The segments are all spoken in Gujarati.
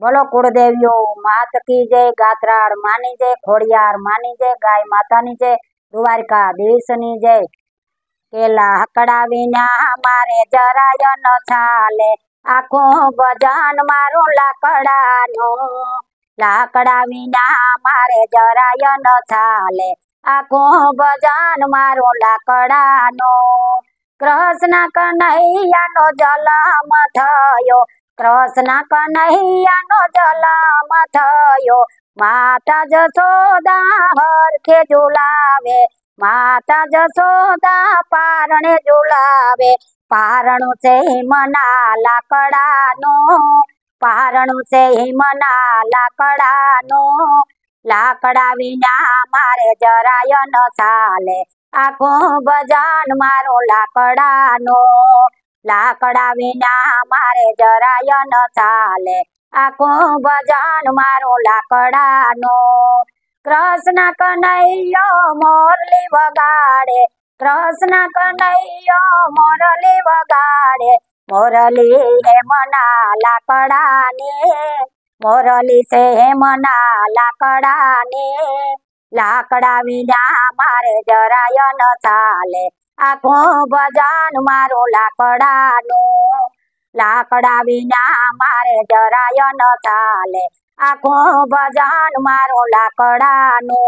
બોલો કુળદેવીઓ માત કી જય ગાત્રાળ માની જય ખોડિયાર માની જય ગાય માતાની જય દ્વારકા દેશની જય કેલા હકડા વિના મારે જરાય ન ચાલે આખો ભજન મારું લાકડાનું લાકડા વિના મારે જરાય ન ચાલે આખો ભજન મારું લાકડાનું કૃષ્ણ કનૈયાનો જલમ થયો કૃષ્ણ કનૈયાનો જલમ થયો માતા જશોદા હરખે ઝુલાવે માતા જશોદા પારણે ઝુલાવે પારણું છે હિમના લાકડાનું પારણું છે હિમના લાકડાનું લાકડા વિના મારે જરાય ન ચાલે આખું બજાન મારું લાકડાનું લાકડા વિના મારે જરાય ન ચાલે આખું ભજન મારું લાકડાનું કૃષ્ણ કનૈયો મોરલી વગાડે કૃષ્ણ કનૈયો મોરલી વગાડે મોરલી હે મના લાકડાને મોરલી છે હે મના લાકડાને લાકડા વિના મારે જરાય ન ચાલે આખો ભજન મારો લાકડાનો લાકડા વિના મારે જરાય ન ચાલે આખો ભજન મારો લાકડાનો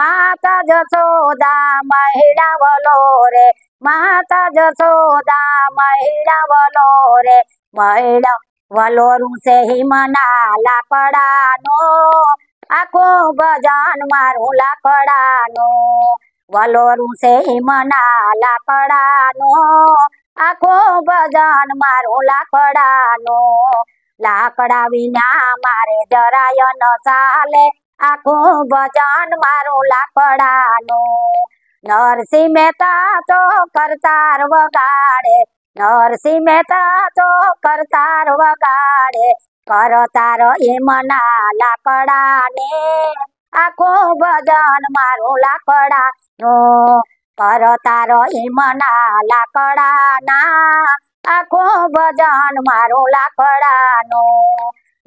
માતા જસોદા મહિડા વલો રે માતા જસોદા મહિડા વલો રે મહિડા વલોરું છે હિમના લાકડાનો આખો ભજન મારો લાકડાનો વલોરું છે હિમના લાકડાનો આખો ભજન મારું લાકડાનો લાકડા વિના મારે જરાય ન ચાલે આખું ભજન મારું લાકડાનું નરસિંહ મહેતા તો કરતાર વગાડે નરસિંહ મહેતા તો કરતાર વગાડે કરતાર એમના લાકડાને આખો બદન મારું લાકડા નો કર તારો ઈમના લાકડા ના આખો બદન મારું લાકડા નો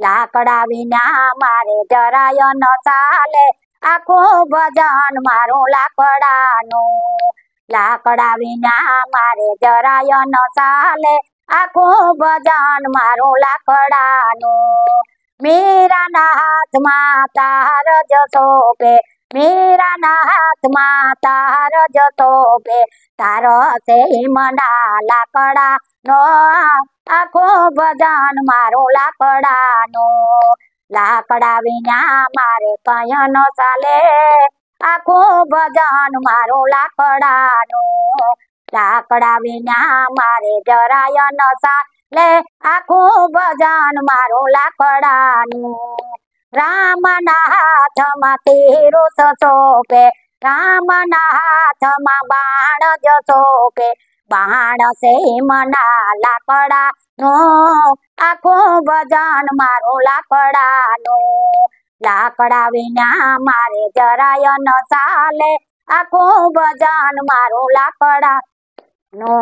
લાકડા વિના મારે જરાય ન ચાલે આખો બદન મારું લાકડા નો લાકડા વિના મારે જરાય ન ચાલે આખો બદન મારું લાકડાનું મેરા નાથ માતા રજ સોપે મેરા નાથ માતા રજ સોપે તારો સે મના લાકડા નો આખો ભજન મારું લાકડાનો લાકડા વિના મારે કય ન ચાલે આખો ભજન મારો લાકડાનો લાકડા વિના મારે જરાય ન ચાલે લે આખું ભજન મારું લાકડાનું રામ રામના હાથમાં તેરો સોપે રામના હાથમાં બાણ જ સોપે બાણ સે મના લાકડા નો આખું ભજન મારું લાકડા લાકડા વિના મારે જરાય ન સાલે આખું ભજન મારું લાકડા નો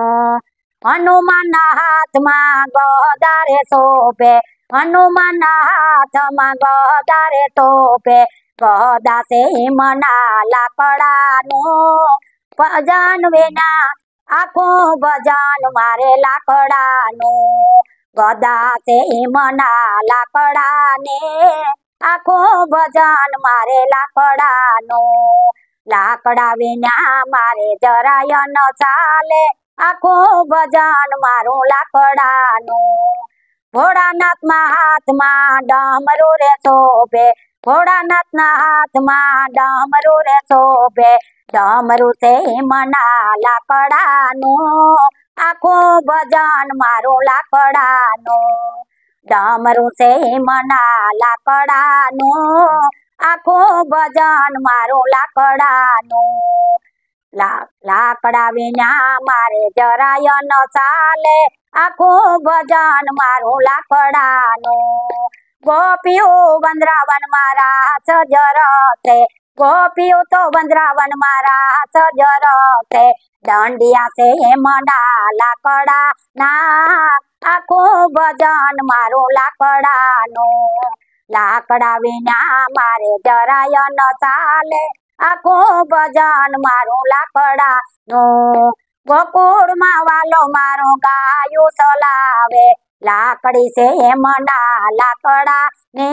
હનુમાન હાથમાં ગદારે સોપે હનુમાન હાથમાં ગદારે તોપે કદાશે મના લાકડાનો ભજન વિના આખું ભજન મારે ગદા કદાશે મના લાકડાને આખો ભજન મારે લાકડાનો લાકડા વિના મારે જરાય ન ચાલે આખું ભજન મારું લાકડાનું ભોળાનાથના હાથમાં ડમરો રે શોભે ભોળાનાથના હાથમાં ડમરો રે શોભે ડમરું છે મના લાકડાનું આખું ભજન મારું લાકડાનું ડમરું છે મના લાકડાનું આખું ભજન મારું લાકડાનું લાકડા વિના મારે જરાય ન ચાલે આખું ભજન મારું લાકડાનું ગોપીઓ વંદરાવન મારા સજર છે ગોપીઓ તો વંદરાવન મારા સજર છે દંડિયા છે મડા લાકડા ના આખું ભજન મારું લાકડાનું લાકડા વિના મારે જરાય ન ચાલે આખું ભજન મારું લાકડા નું ગોકુળમાં વાલો મારો ગાયું ચલાવે લાકડી છે એમના લાકડા ને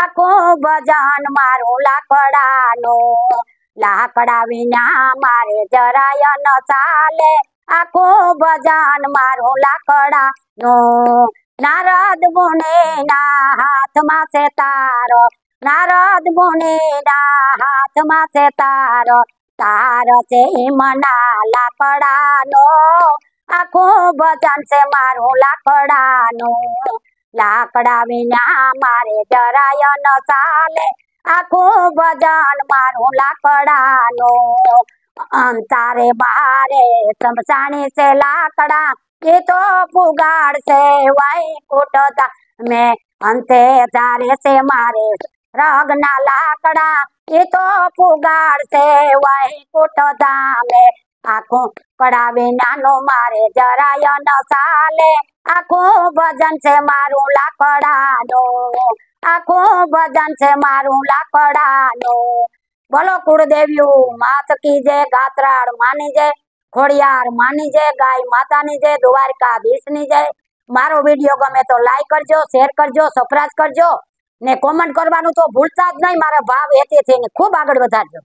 આખું ભજન મારું લાકડાનું લાકડા વિના મારે જરાય ન ચાલે આખું ભજન મારું લાકડાનું નારદ મુનિના હાથમાં છે તારો નારદ મુનિના હાથમાં છે તારો તાર છે હિમના લાકડાનો આખું ભજન છે મારું લાકડાનું લાકડા વિના મારે જરાય ન ચાલે આખું ભજન મારું લાકડાનું અંતારે બારે સમસાણી છે લાકડા એ તો પુગાડ છે વાઈ કૂટતા મેં અંતે તારે છે મારે રગના લાકડા એ તો ફુગાડશે વૈકુટ ધામે આખું પડાવી નાનું મારે જરાય ન સાલે આખું ભજન છે મારું લાકડાનું આખું ભજન છે મારું લાકડાનું બોલો કુળદેવ્યું માત કી જે ગાત્રાળ માની જે ખોડિયાર માની જે ગાય માતાની જે દ્વારકા ની જે મારો વિડીયો ગમે તો લાઈક કરજો શેર કરજો સપરાશ કરજો ને કોમેન્ટ કરવાનું તો ભૂલતા જ નહીં મારા ભાવ હેતે થઈને ખૂબ આગળ વધારજો